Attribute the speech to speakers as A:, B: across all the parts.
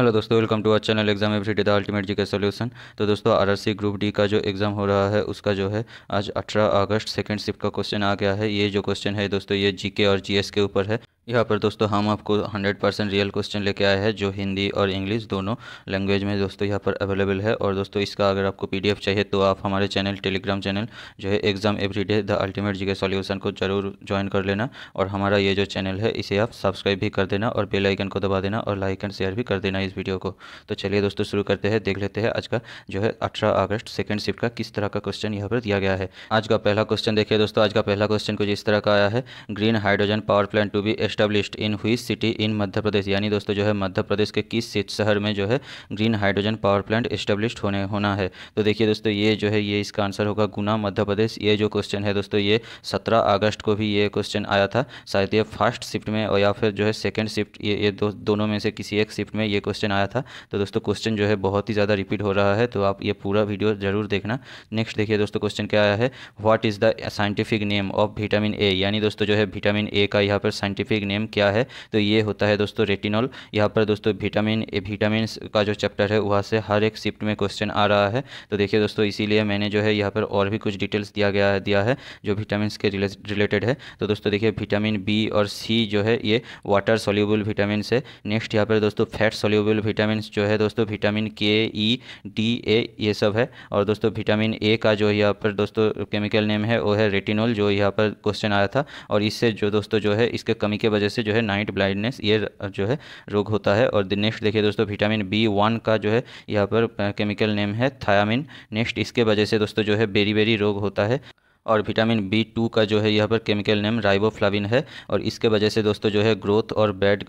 A: Hello दोस्तों welcome to our channel exam everyday the ultimate G K solution तो दोस्तों RRC group D का जो एग्ज़ाम हो रहा है उसका जो है आज 18 अगस्त सेकंड शिफ्ट का क्वेश्चन आ गया है ये जो क्वेश्चन है दोस्तों ये जीके और जीएस के ऊपर है यहाँ पर दोस्तों हम आपको 100 परसेंट रियल क्वेश्चन लेके आए हैं जो हिंदी और इंग्लिश दोनों लैंग्वेज में दोस्तों यहाँ पर अवेलेबल है और दोस्तों इसका अगर आपको पीडीएफ चाहिए तो आप हमारे चैनल टेलीग्राम चैनल जो है exam everyday the ultimate G K solution को जरूर ज्वाइन कर लेना और हमारा ये जो चैनल है इसे आप सब्सक्राइब भी कर देना और बेलाइकन को दबा देना और लाइक एंड शेयर भी कर देना इस वीडियो को तो चलिए दोस्तों शुरू करते हैं देख लेते हैं आज का जो है अठारह अगस्त सेकेंड शिफ्ट का किस तरह का क्वेश्चन यहाँ पर दिया गया है आज का पहला क्वेश्चन देखिए दोस्तों आज का पहला क्वेश्चन कुछ इस तरह का आया है green hydrogen power plant to be established in which city इन मध्य प्रदेश यानी दोस्तों जो है मध्य प्रदेश के किस शहर में जो है green hydrogen power plant established होने होना है तो देखिए दोस्तों ये जो है ये इसका आंसर होगा गुना मध्य प्रदेश ये जो क्वेश्चन है दोस्तों ये सत्रह अगस्त को भी ये क्वेश्चन आया था शायद ये फर्स्ट शिफ्ट में और या फिर जो है सेकेंड शिफ्ट ये ये दो, दोनों में से किसी एक शिफ्ट में ये क्वेश्चन आया था तो दोस्तों क्वेश्चन जो है बहुत ही ज़्यादा रिपीट हो रहा है तो आप ये पूरा वीडियो ज़रूर देखना नेक्स्ट देखिए दोस्तों क्वेश्चन क्या आया है what is the scientific name of vitamin A यानी दोस्तों जो है विटामिन ए का यहाँ पर साइंटिफिक साइंटिफिक नेम क्या है तो ये होता है दोस्तों रेटिनॉल यहाँ पर दोस्तों विटामिन ए विटामिन का जो चैप्टर है वहाँ से हर एक शिफ्ट में क्वेश्चन आ रहा है तो देखिए दोस्तों इसीलिए मैंने जो है यहाँ पर और भी कुछ डिटेल्स दिया गया है दिया है जो विटामिन के रिलेटेड है तो दोस्तों देखिए विटामिन बी और सी जो है ये वाटर सोल्यूबल विटामिन है नेक्स्ट यहाँ पर दोस्तों फैट सोल्यूबल विटामिन जो है दोस्तों विटामिन के ई डी ए ये सब है और दोस्तों विटामिन ए का जो यहाँ पर दोस्तों केमिकल नेम है वो है रेटिनॉल जो यहाँ पर क्वेश्चन आया था और इससे जो दोस्तों जो है इसके कमी के वजह से जो है नाइट ब्लाइंडनेस ये जो है रोग होता है और नेक्स्ट देखिए दोस्तों विटामिन बी वन का जो है यहाँ पर केमिकल नेम है थायामिन नेक्स्ट इसके वजह से दोस्तों जो है बेरी बेरी रोग होता है और विटामिन बी टू का जो है यहाँ पर केमिकल नेम राइबोफ्लाविन है और इसके वजह से दोस्तों जो है ग्रोथ और बैड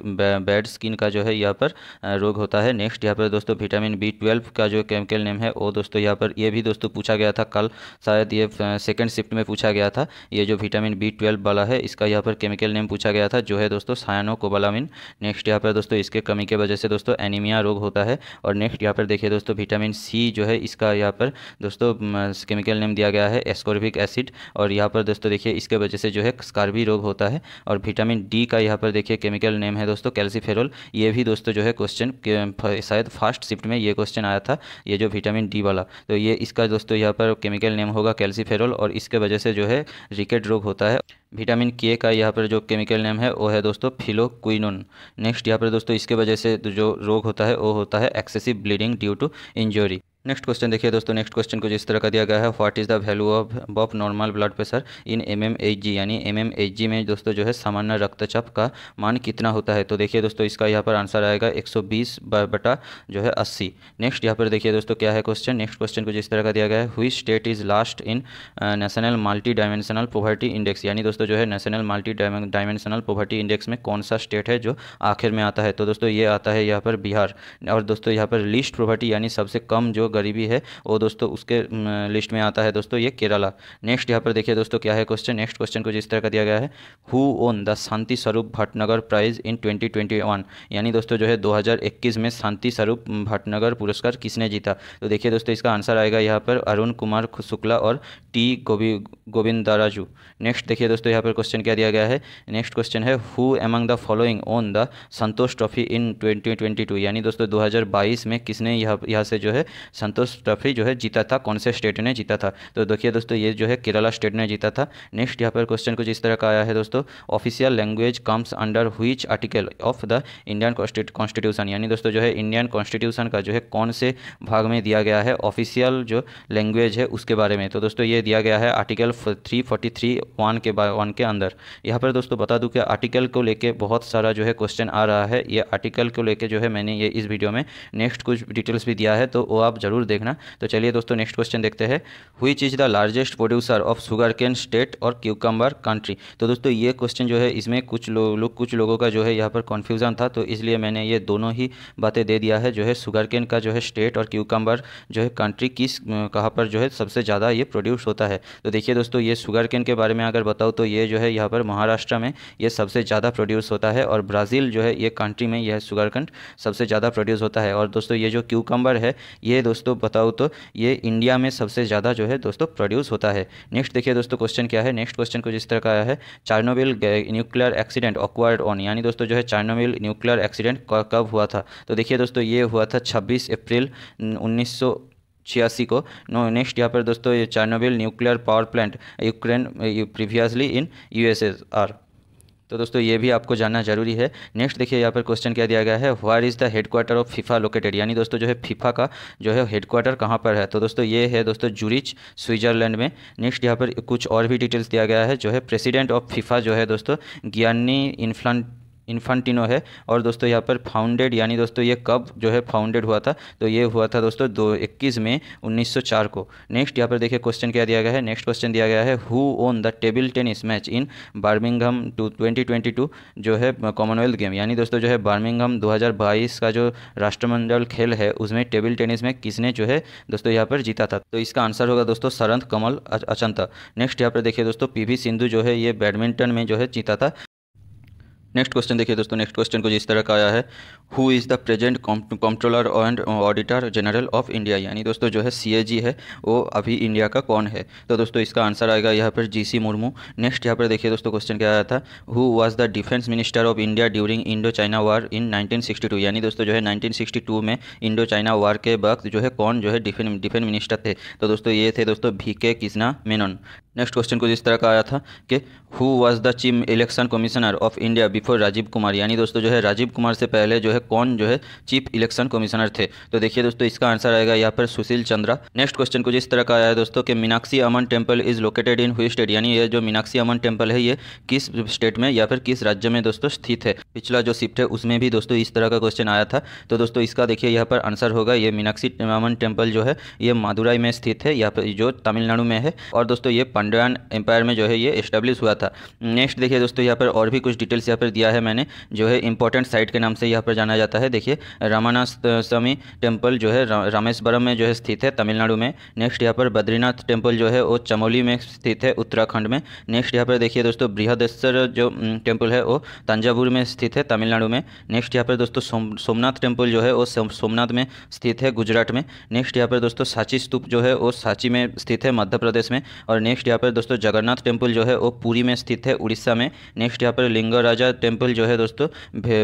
A: बैड स्किन का जो है यहाँ पर रोग होता है नेक्स्ट यहाँ पर दोस्तों विटामिन बी ट्वेल्व का जो केमिकल नेम है वो दोस्तों यहाँ पर ये भी दोस्तों पूछा गया था कल शायद ये सेकेंड शिफ्ट में पूछा गया था ये जो विटामिन बी ट्वेल्व वाला है इसका यहाँ पर केमिकल नेम पूछा गया था जो है दोस्तों सायनो कोबालामिन नेक्स्ट यहाँ पर दोस्तों इसके कमी के वजह से दोस्तों एनीमिया रोग होता है और नेक्स्ट यहाँ पर देखिए दोस्तों विटामिन सी जो है इसका यहाँ पर दोस्तों केमिकल नेम दिया गया है एस्कोर्बिक एसिड एसिड और यहाँ पर दोस्तों देखिए इसके वजह से जो है स्कार्बी रोग होता है और विटामिन डी का यहाँ पर देखिए केमिकल नेम है दोस्तों कैल्सीफेरोल ये भी दोस्तों जो है क्वेश्चन शायद फास्ट शिफ्ट में ये क्वेश्चन आया था ये जो विटामिन डी वाला तो ये इसका दोस्तों यहाँ पर केमिकल नेम होगा कैल्सीफेरोल और इसके वजह से जो है रिकेट रोग होता है विटामिन के का यहाँ पर जो केमिकल नेम है वो है दोस्तों फिलोक्विनोन नेक्स्ट यहाँ पर दोस्तों इसके वजह से जो रोग होता है वो होता है excessive bleeding due to injury next question देखिए दोस्तों नेक्स्ट क्वेश्चन को जिस तरह का दिया गया है what is the value of both normal blood pressure in M M H G यानी एम एम एच जी में दोस्तों जो है सामान्य रक्तचाप का मान कितना होता है तो देखिए दोस्तों इसका यहाँ पर आंसर आएगा 120 बटा जो है 80 नेक्स्ट यहाँ पर देखिए दोस्तों क्या है क्वेश्चन नेक्स्ट क्वेश्चन को जिस तरह का दिया गया है which state is last in national multi dimensional poverty index यानी दोस्तों जो है national multi dimensional poverty index में कौन सा स्टेट है जो आखिर में आता है तो दोस्तों ये आता है यहाँ पर बिहार और दोस्तों यहाँ पर लिस्ट पॉवर्टी यानी सबसे कम जो गरीबी है वो दोस्तों उसके लिस्ट में आता है दोस्तों ये केरला नेक्स्ट यहाँ पर देखिए दोस्तों क्या है क्वेश्चन नेक्स्ट क्वेश्चन को जिस तरह का दिया गया है हु ओन द शांति स्वरूप भटनगर प्राइज इन 2021 यानी दोस्तों जो है 2021 में शांति स्वरूप भटनगर पुरस्कार किसने जीता तो देखिए दोस्तों इसका आंसर आएगा यहाँ पर अरुण कुमार शुक्ला और टी गोबी गोविंद राजू नेक्स्ट देखिए दोस्तों यहाँ पर क्वेश्चन क्या दिया गया है नेक्स्ट क्वेश्चन है who among the following won the Santosh trophy in 2022 यानी दोस्तों 2022 में किसने यहाँ यहाँ से जो है संतोष ट्रॉफी जो है जीता था कौन से स्टेट ने जीता था तो देखिए दोस्तों ये जो है केरला स्टेट ने जीता था नेक्स्ट यहाँ पर क्वेश्चन कुछ इस तरह का आया है दोस्तों official language comes under which article of the Indian constitution यानी दोस्तों जो है इंडियन कॉन्स्टिट्यूशन का जो है कौन से भाग में दिया गया है ऑफिशियल जो लैंग्वेज है उसके बारे में तो दोस्तों ये दिया गया है article three forty three one के वन के अंदर यहाँ पर दोस्तों बता दूँ कि आर्टिकल को लेके बहुत सारा जो है क्वेश्चन आ रहा है ये आर्टिकल को लेके जो है मैंने ये इस वीडियो में नेक्स्ट कुछ डिटेल्स भी दिया है तो वो आप जरूर जरूर देखना तो चलिए दोस्तों नेक्स्ट क्वेश्चन देखते हैं which is the largest producer of sugar cane state और क्यूकम्बर कंट्री तो दोस्तों ये क्वेश्चन जो है इसमें कुछ लोग कुछ लोगों का जो है यहाँ पर कन्फ्यूज़न था तो इसलिए मैंने ये दोनों ही बातें दे दिया है जो है शुगर कैन का जो है स्टेट और क्यूकम्बर जो है कंट्री किस कहाँ पर जो है सबसे ज़्यादा ये प्रोड्यूस होता है तो देखिए दोस्तों ये शुगर कैन के बारे में अगर बताऊँ तो ये जो है यहाँ पर महाराष्ट्र में ये सबसे ज़्यादा प्रोड्यूस होता है और ब्राज़ील जो है ये कंट्री में यह शुगर कैन सबसे ज़्यादा प्रोड्यूस होता है और दोस्तों ये जो क्यूकम्बर है ये दोस्तों दोस्तों बताऊँ तो ये इंडिया में सबसे ज़्यादा जो है दोस्तों प्रोड्यूस होता है नेक्स्ट देखिए दोस्तों क्वेश्चन क्या है नेक्स्ट क्वेश्चन को जिस तरह का आया है Chernobyl nuclear accident occurred on यानी दोस्तों जो है चार्नोबिल न्यूक्लियर एक्सीडेंट कब हुआ था तो देखिए दोस्तों ये हुआ था छब्बीस अप्रैल उन्नीस छियासी को नो नेक्स्ट यहाँ पर दोस्तों ये Chernobyl nuclear power plant Ukraine previously in USSR तो दोस्तों ये भी आपको जानना जरूरी है नेक्स्ट देखिए यहाँ पर क्वेश्चन क्या दिया गया है where is the headquarter of FIFA located यानी दोस्तों जो है फीफा का जो है हेडक्वार्टर कहाँ पर है तो दोस्तों ये है दोस्तों जूरिच स्विट्जरलैंड में नेक्स्ट यहाँ पर कुछ और भी डिटेल्स दिया गया है जो है प्रेसिडेंट ऑफ फीफा जो है दोस्तों ज्ञानी इन्फ्लान इन्फांटिनो है और दोस्तों यहाँ पर फाउंडेड यानी दोस्तों ये कब जो है फाउंडेड हुआ था तो ये हुआ था दोस्तों दो इक्कीस में 1904 को नेक्स्ट यहाँ पर देखिए क्वेश्चन क्या दिया गया है नेक्स्ट क्वेश्चन दिया गया है who won the table tennis match in Birmingham two twenty जो है कॉमनवेल्थ गेम यानी दोस्तों जो है बार्मिंगहम बाईस का जो राष्ट्रमंडल खेल है उसमें टेबल टेनिस में किसने जो है दोस्तों यहाँ पर जीता था तो इसका आंसर होगा दोस्तों सरंत कमल अचंता नेक्स्ट यहाँ पर देखिए दोस्तों पी सिंधु जो है ये बैडमिंटन में जो है जीता था नेक्स्ट क्वेश्चन देखिए दोस्तों नेक्स्ट क्वेश्चन को जिस तरह का आया है who is the present controller and auditor general of India यानी दोस्तों जो है सी है वो अभी इंडिया का कौन है तो दोस्तों इसका आंसर आएगा यहाँ पर जी सी मुर्मू नेक्स्ट यहाँ पर देखिए दोस्तों क्वेश्चन क्या आया था who was the defence minister of India during Indo China war in nineteen यानी दोस्तों जो है नाइनटीन में इंडो चाइना वार के वक्त जो है कौन जो है डिफेंस मिनिस्टर थे तो दोस्तों ये थे दोस्तों भी के मेनन नेक्स्ट क्वेश्चन कुछ इस तरह का आया था कि who was the chief election commissioner of India before Rajiv Kumar यानी दोस्तों जो है राजीव कुमार से पहले जो है कौन जो है चीफ इलेक्शन कमिश्नर थे तो देखिए दोस्तों इसका आंसर आएगा यहाँ पर सुशील चंद्रा नेक्स्ट क्वेश्चन को जिस तरह का आया है दोस्तों कि Meenakshi Amman temple is located in which state यानी ये जो मीनाक्षी अमन टेम्पल है ये किस स्टेट में या फिर किस राज्य में दोस्तों स्थित है पिछला जो शिफ्ट है उसमें भी दोस्तों इस तरह का क्वेश्चन आया था तो दोस्तों इसका देखिए यहाँ पर आंसर होगा ये मीनाक्षी अमन टेम्पल जो है ये मादुराई में स्थित है यहाँ पर जो तमिलनाडु में है और दोस्तों ये पांड्यान एम्पायर में जो है ये इस्टेब्लिश हुआ था नेक्स्ट देखिए दोस्तों यहाँ पर और भी कुछ डिटेल्स यहाँ पर दिया है मैंने जो है इंपॉर्टेंट साइट के नाम से यहाँ पर जाना जाता है देखिए रामानाथ स्वामी टेम्पल जो है रामेश्वरम में जो है स्थित है तमिलनाडु में नेक्स्ट यहाँ पर बद्रीनाथ टेम्पल जो है वो चमोली में स्थित है उत्तराखंड में नेक्स्ट यहाँ पर देखिए दोस्तों बृहदेश्वर जो टेम्पल है वो तंजावुर में स्थित है तमिलनाडु में नेक्स्ट यहाँ पर दोस्तों सोमनाथ टेम्पल जो है वो सोमनाथ में स्थित है गुजरात में नेक्स्ट यहाँ पर दोस्तों सांची स्तूप जो है वो सांची में स्थित है मध्य प्रदेश में और नेक्स्ट यहाँ पर दोस्तों जगन्नाथ टेम्पल जो है वो पुरी में स्थित है उड़ीसा में नेक्स्ट यहाँ पर लिंगराजा राजा टेम्पल जो है दोस्तों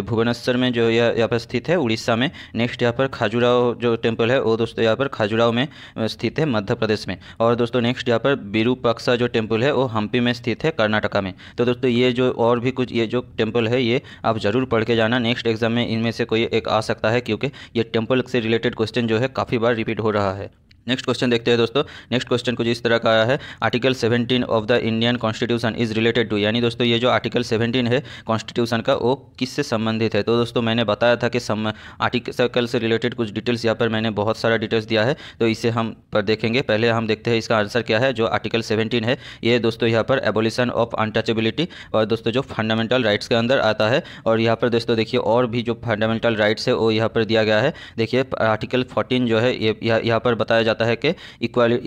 A: भुवनेश्वर में जो यहाँ पर स्थित है उड़ीसा में नेक्स्ट यहाँ पर खाजुराव जो टेम्पल है वो दोस्तों यहाँ पर खाजुराव में स्थित है मध्य प्रदेश में और दोस्तों नेक्स्ट यहाँ पर बिरूपक्सा जो टेम्पल है वो हम्पी में स्थित है कर्नाटका में तो दोस्तों ये जो और भी कुछ ये जो टेम्पल है ये आप ज़रूर पढ़ के जाना नेक्स्ट एग्जाम में इनमें से कोई एक आ सकता है क्योंकि ये टेम्पल से रिलेटेड क्वेश्चन जो है काफ़ी बार रिपीट हो रहा है नेक्स्ट क्वेश्चन देखते हैं दोस्तों नेक्स्ट क्वेश्चन कुछ इस तरह का आया है article 17 of the Indian constitution is related to यानी दोस्तों ये जो आर्टिकल 17 है कॉन्स्टिट्यूशन का वो किससे संबंधित है तो दोस्तों मैंने बताया था कि सम आर्टिकल से रिलेटेड कुछ डिटेल्स यहाँ पर मैंने बहुत सारा डिटेल्स दिया है तो इसे हम पर देखेंगे पहले हम देखते हैं इसका आंसर क्या है जो आर्टिकल सेवेंटीन है ये दोस्तों यहाँ पर एबोलिशन ऑफ अनटचेबिलिटी और दोस्तों जो फंडामेंटल राइट्स के अंदर आता है और यहाँ पर दोस्तों देखिए और भी जो फंडामेंटल राइट्स है वो यहाँ पर दिया गया है देखिए आर्टिकल फोर्टीन जो है ये यहाँ पर बताया जाता जाता है कि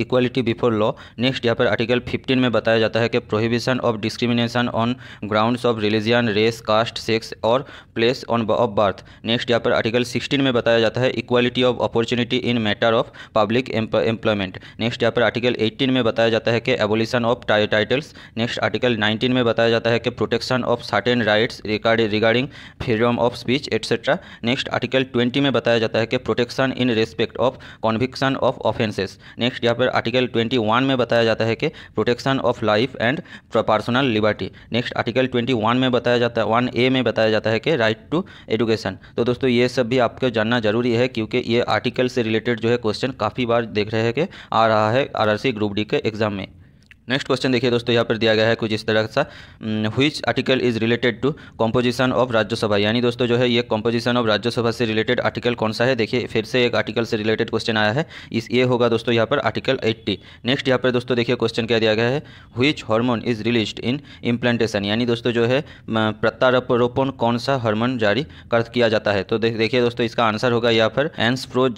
A: इक्वालिटी बिफोर लॉ नेक्स्ट यहाँ पर आर्टिकल 15 में बताया जाता है कि prohibition of discrimination on grounds of religion race caste sex और place on of birth next यहाँ पर आर्टिकल 16 में बताया जाता है equality of opportunity in matter of public employment next यहाँ पर आर्टिकल एटीन में बताया जाता है कि abolition of titles next article nineteen में बताया जाता है कि protection of certain rights regarding freedom of speech etcetera next article twenty में बताया जाता है कि protection in respect of conviction of offences next यहाँ पर आर्टिकल 21 में बताया जाता है कि protection of life and personal liberty next article 21 में बताया जाता है वन ए में बताया जाता है कि राइट टू एडुकेशन तो दोस्तों ये सब भी आपको जानना जरूरी है क्योंकि ये आर्टिकल से रिलेटेड जो है क्वेश्चन काफ़ी बार देख रहे हैं कि आ रहा है आर ग्रुप डी के एग्जाम में नेक्स्ट क्वेश्चन देखिए दोस्तों यहाँ पर दिया गया है कुछ इस तरह सा which article is related to composition of Rajya Sabha यानी दोस्तों जो है ये कॉम्पोजिशन ऑफ राज्यसभा से रिलेटेड आर्टिकल कौन सा है देखिए फिर से एक आर्टिकल से रिलेटेड क्वेश्चन आया है इस ये होगा दोस्तों यहाँ पर आर्टिकल 80 नेक्स्ट यहाँ पर दोस्तों देखिए क्वेश्चन क्या दिया गया है which hormone is release in implantation यानी दोस्तों जो है प्रत्यारोपण कौन सा हॉर्मोन जारी कर किया जाता है तो देखिए दोस्तों इसका आंसर होगा यहाँ पर एंसप्रो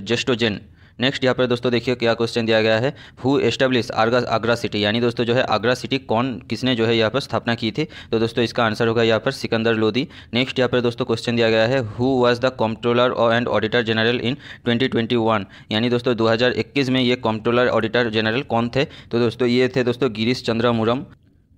A: जेस्टोजेन नेक्स्ट यहाँ पर दोस्तों देखिए क्या क्वेश्चन दिया गया है who establish Agra Agra city यानी दोस्तों जो है आगरा सिटी कौन किसने जो है यहाँ पर स्थापना की थी तो दोस्तों इसका आंसर होगा यहाँ पर सिकंदर लोधी नेक्स्ट यहाँ पर दोस्तों क्वेश्चन दिया गया है who was the comptroller and auditor general in twenty यानी दोस्तों दो में ये कॉम्प्ट्रोलर ऑडिटर जनरल कौन थे तो दोस्तों ये थे दोस्तों गिरीश चंद्र मुरम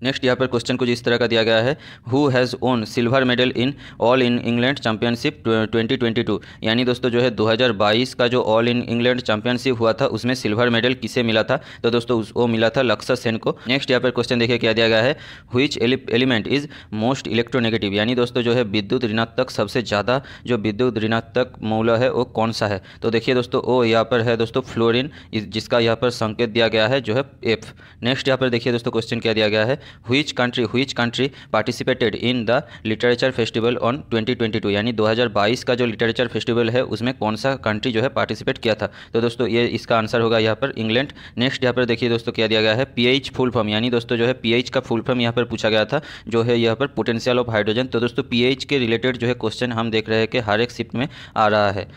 A: नेक्स्ट यहाँ पर क्वेश्चन कुछ इस तरह का दिया गया है who has won silver medal in all in England championship 2022 यानी दोस्तों जो है 2022 का जो ऑल इन इंग्लैंड चैंपियनशिप हुआ था उसमें सिल्वर मेडल किसे मिला था तो दोस्तों वो मिला था लक्सर सेन को नेक्स्ट यहाँ पर क्वेश्चन देखिए क्या दिया गया है which element is most electronegative यानी दोस्तों जो है विद्युत ऋणात्मक सबसे ज़्यादा जो विद्युत ऋणात्मक मौल है वो कौन सा है तो देखिए दोस्तों ओ यहाँ पर है दोस्तों फ्लोरिन जिसका यहाँ पर संकेत दिया गया है जो है एफ नेक्स्ट यहाँ पर देखिए दोस्तों क्वेश्चन क्या दिया गया है which country which country participated in the literature festival on 2022 यानी 2022 का जो लिटरेचर फेस्टिवल है उसमें कौन सा कंट्री जो है पार्टिसिपेट किया था तो दोस्तों ये इसका आंसर होगा यहाँ पर इंग्लैंड नेक्स्ट यहाँ पर देखिए दोस्तों क्या दिया गया है पीएच फुल फॉर्म यानी दोस्तों जो है पीएच का फुल फॉर्म यहाँ पर पूछा गया था जो है यहाँ पर पोटेंशियल ऑफ हाइड्रोजन तो दोस्तों पीएच के रिलेटेड जो है क्वेश्चन हम देख रहे हैं कि हर एक शिफ्ट में आ रहा है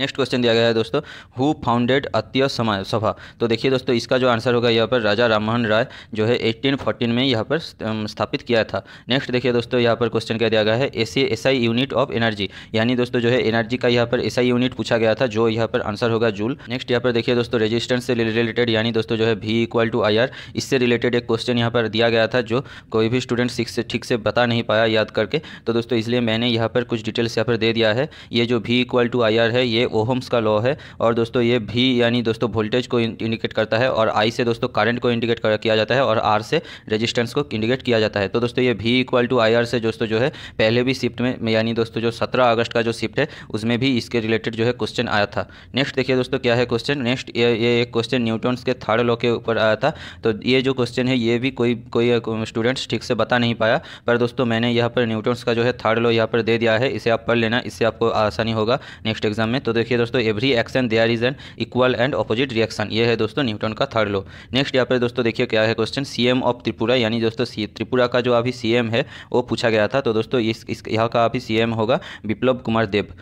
A: नेक्स्ट क्वेश्चन दिया गया है दोस्तों हु फाउंडेड अत्य समाज सभा तो देखिए दोस्तों इसका जो आंसर होगा यहाँ पर राजा राममोहन राय जो है 1814 में यहाँ पर स्थापित किया था नेक्स्ट देखिए दोस्तों यहाँ पर क्वेश्चन क्या दिया गया है A C S I unit of energy यानी दोस्तों जो है एनर्जी का यहाँ पर एस आई यूनिट पूछा गया था जो यहाँ पर आंसर होगा जूल नेक्स्ट यहाँ पर देखिए दोस्तों रजिस्टेंस से रिलेटेड यानी दोस्तों जो है भी इक्वल टू आई आर इससे रिलेटेड एक क्वेश्चन यहाँ पर दिया गया था जो कोई भी स्टूडेंट सिक्स से ठीक से बता नहीं पाया याद करके तो दोस्तों इसलिए मैंने यहाँ पर कुछ डिटेल्स यहाँ पर दे दिया है ये जो भी इक्वल टू आई आर है ये ओहम्स का लॉ है और दोस्तों ये भी यानी दोस्तों वोल्टेज को इंडिकेट करता है और आई से दोस्तों करंट को इंडिकेट किया जाता है और आर से रेजिस्टेंस को इंडिकेट किया जाता है तो दोस्तों ये भी इक्वल टू आई आर से दोस्तों जो है पहले भी शिफ्ट में यानी दोस्तों जो सत्रह अगस्त का जो शिफ्ट है उसमें भी इसके रिलेटेड जो है क्वेश्चन आया था नेक्स्ट देखिए दोस्तों क्या है क्वेश्चन नेक्स्ट ये ये एक क्वेश्चन न्यूटन्स के थर्ड लॉ के ऊपर आया था तो ये जो क्वेश्चन है ये भी कोई कोई स्टूडेंट्स ठीक से बता नहीं पाया पर दोस्तों मैंने यहाँ पर न्यूटन्स का जो है थर्ड लॉ यहाँ पर दे दिया है इसे आप पढ़ लेना इससे आपको आसानी होगा नेक्स्ट एग्जाम में तो देखिए दोस्तों every action there is an equal and opposite reaction ये है दोस्तों न्यूटन का थर्ड लो नेक्स्ट यहाँ पर दोस्तों देखिए क्या है क्वेश्चन सीएम ऑफ त्रिपुरा यानी दोस्तों त्रिपुरा का जो अभी सीएम है वो पूछा गया था तो दोस्तों इस, इस यहाँ का अभी सीएम होगा विप्लव कुमार देव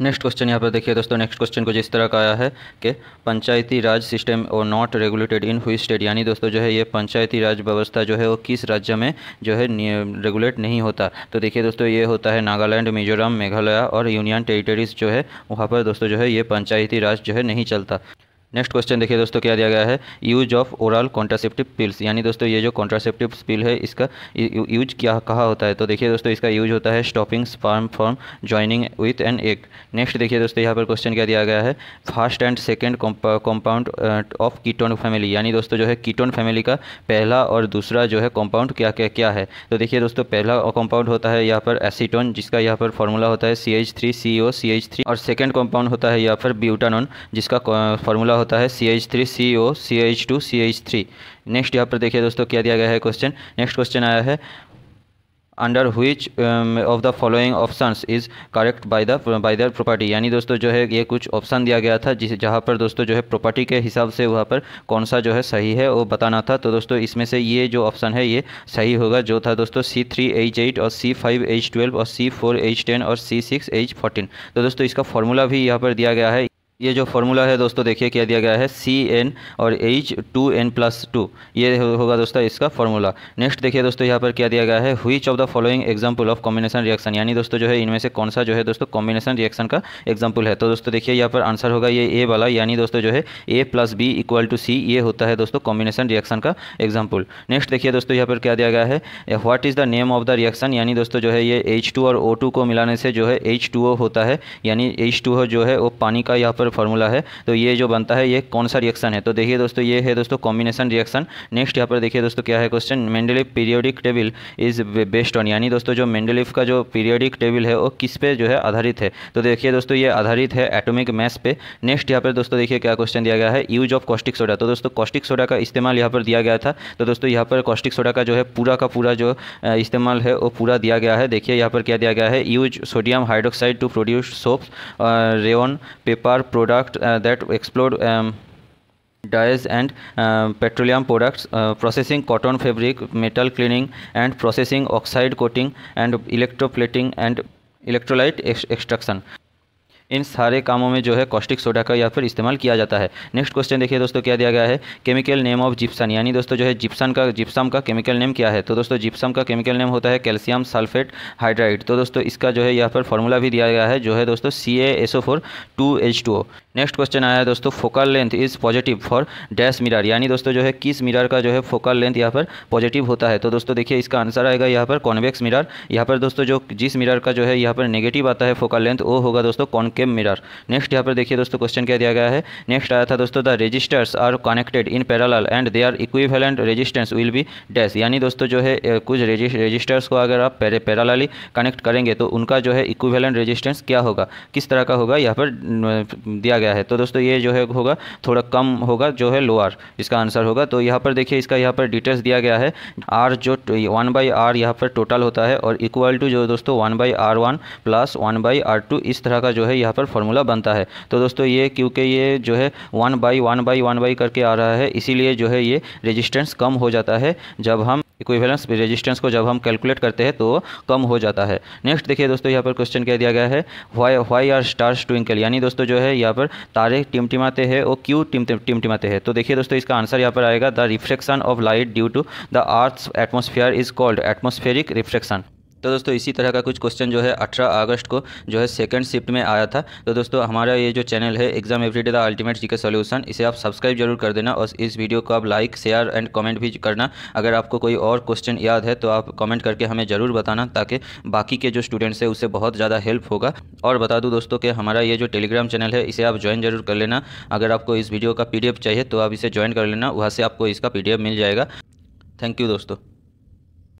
A: नेक्स्ट क्वेश्चन यहाँ पर देखिए दोस्तों नेक्स्ट क्वेश्चन को जिस तरह का आया है कि Panchayati Raj system are not regulated in which state यानी दोस्तों जो है ये पंचायती राज व्यवस्था जो है वो किस राज्य में जो है रेगुलेट नहीं होता तो देखिए दोस्तों ये होता है नागालैंड मिजोरम मेघालय और यूनियन टेरिटरीज जो है वहाँ पर दोस्तों जो है ये पंचायती राज जो है नहीं चलता नेक्स्ट क्वेश्चन देखिए दोस्तों क्या दिया गया है use of oral contraceptive pills यानी दोस्तों ये जो कॉन्ट्रासेप्टिव पिल है इसका यूज क्या कहा होता है तो देखिए दोस्तों इसका यूज होता है stopping sperm form joining with an egg next देखिए दोस्तों यहाँ पर क्वेश्चन क्या दिया गया है first and second compound of ketone family यानी दोस्तों जो है कीटोन फैमिली का पहला और दूसरा जो है कॉम्पाउंड क्या क्या क्या है तो देखिए दोस्तों पहला कॉम्पाउंड होता है यहाँ पर एसीटोन जिसका यहाँ पर फॉर्मूला होता है C H three C O C H three और सेकेंड कॉम्पाउंड होता है यहाँ पर ब्यूटानोन जिसका फॉर्मूला uh, होता है C H three C O C H two C H three next यहाँ पर देखिए दोस्तों क्या दिया गया है क्वेश्चन नेक्स्ट क्वेश्चन आया है under which of the following option is correct by the by the property यानी दोस्तों जो है ये कुछ ऑप्शन दिया गया था जिस जहाँ पर दोस्तों जो है प्रॉपर्टी के हिसाब से वहाँ पर कौन सा जो है सही है वो बताना था तो दोस्तों इसमें से ये जो ऑप्शन है ये सही होगा जो था दोस्तों सी थ्री एच एट और सी फाइव एच ट्वेल्व और सी फोर एच टेन और सी सिक्स एच फोर्टीन तो दोस्तों इसका फॉर्मूला भी यहाँ पर दिया गया है ये जो फॉर्मूला है दोस्तों देखिए क्या दिया गया है सी एन और H two N plus two ये होगा दोस्तों इसका फॉर्मूला नेक्स्ट देखिए दोस्तों यहाँ पर क्या दिया गया है हुई of the following example of combination reaction यानी दोस्तों जो है इनमें से कौन सा जो है दोस्तों कॉम्बिनेशन रिएक्शन का एग्जाम्पल है तो दोस्तों देखिए यहाँ पर आंसर होगा ये ए वाला यानी दोस्तों जो है A plus B equal to C ये होता है दोस्तों कॉम्बिनेशन रिएक्शन का एग्जाम्पल नेक्स्ट देखिए दोस्तों यहाँ पर क्या दिया गया है what is the name of the reaction यानी दोस्तों जो है ये एच और ओ को मिलाने से जो है एच होता है यानी एच जो है वो पानी का यहाँ पर और फॉर्मूला है तो ये जो बनता है ये कौन सा रिएक्शन है तो देखिए दोस्तों ये है दोस्तों कॉम्बिनेशन रिएक्शन नेक्स्ट यहाँ पर देखिए दोस्तों क्या है question Mendeleev periodic table is based on यानी दोस्तों जो मेंडलिफ का जो पीरियोडिक टेबल है वो किस पे जो है आधारित है तो देखिए दोस्तों ये आधारित है एटोमिक मैस पे नेक्स्ट यहाँ पर दोस्तों देखिए क्या क्वेश्चन दिया गया है यूज ऑफ कॉस्टिक सोडा तो दोस्तों कॉस्टिक सोडा का इस्तेमाल यहाँ पर दिया गया था तो दोस्तों यहाँ पर कॉस्टिक सोडा का जो है पूरा का पूरा जो इस्तेमाल है वो पूरा दिया गया है देखिए यहाँ पर क्या दिया गया है use sodium hydroxide to produce soap rayon paper product uh, that explored um, dyes and uh, petroleum products, uh, processing cotton fabric, metal cleaning, and processing oxide coating and electroplating and electrolyte ex extraction. इन सारे कामों में जो है caustic soda का या फिर इस्तेमाल किया जाता है नेक्स्ट क्वेश्चन देखिए दोस्तों क्या दिया गया है केमिकल नेम ऑफ जिप्सन यानी दोस्तों जो है जिप्सन का जिप्सम का केमिकल नेम क्या है तो दोस्तों जिप्सम का केमिकल नेम होता है कैल्शियम सल्फेट हाइड्राइड तो दोस्तों इसका जो है यहाँ पर फॉर्मूला भी दिया गया है जो है दोस्तों C A S O four two H two O next question आया है दोस्तों focal length is positive for dash mirror यानी दोस्तों जो है किस मिरर का जो है फोकल लेंथ यहाँ पर पॉजिटिव होता है तो दोस्तों देखिए इसका आंसर आएगा यहाँ पर कॉन्वेक्स मिरर यहाँ पर दोस्तों जो जिस मिरर का जो है यहाँ पर नेगेटिव आता है फोकल लेंथ वो होगा दोस्तों कॉन्केव मिरर नेक्स्ट यहाँ पर देखिए दोस्तों क्वेश्चन क्या दिया गया है नेक्स्ट आया था दोस्तों the resistors are connected in parallel and they are equivalent resistance will be dash यानी दोस्तों जो है कुछ रजिस्टर्स को अगर आप पैरालली कनेक्ट करेंगे तो उनका जो है इक्विवेलेंट रजिस्टेंस क्या होगा किस तरह का होगा यहाँ पर दिया गया गया है तो दोस्तों ये जो है होगा थोड़ा कम होगा जो है लोअर इसका आंसर होगा तो यहाँ पर देखिए इसका यहाँ पर डिटेल्स दिया गया है आर जो वन बाई आर यहाँ पर टोटल होता है और इक्वल टू जो दोस्तों one by R one plus one by R two इस तरह का जो है यहाँ पर फॉर्मूला बनता है तो दोस्तों ये क्योंकि ये जो है one by one by one by करके आ रहा है इसीलिए जो है ये रेजिस्टेंस कम हो जाता है जब हम इक्विवेलेंस रेजिस्टेंस को जब हम कैलकुलेट करते हैं तो कम हो जाता है नेक्स्ट देखिए दोस्तों यहाँ पर क्वेश्चन क्या दिया गया है why why are stars twinkle यानी दोस्तों जो है यहाँ पर तारे टिमटिमाते हैं और क्यों टिमटिमाते हैं तो देखिए दोस्तों इसका आंसर यहाँ पर आएगा the reflection of light due to the earth atmosphere is called atmospheric reflection तो दोस्तों इसी तरह का कुछ क्वेश्चन जो है 18 अगस्त को जो है सेकंड शिफ्ट में आया था तो दोस्तों हमारा ये जो चैनल है exam everyday the ultimate GK solution इसे आप सब्सक्राइब जरूर कर देना और इस वीडियो को आप लाइक शेयर एंड कमेंट भी करना अगर आपको कोई और क्वेश्चन याद है तो आप कमेंट करके हमें ज़रूर बताना ताकि बाकी के जो स्टूडेंट्स हैं उसे बहुत ज़्यादा हेल्प होगा और बता दूँ दोस्तों कि हमारा ये जो टेलीग्राम चैनल है इसे आप ज्वाइन जरूर कर लेना अगर आपको इस वीडियो का पी चाहिए तो आप इसे ज्वाइन कर लेना वहाँ से आपको इसका पी मिल जाएगा थैंक यू दोस्तों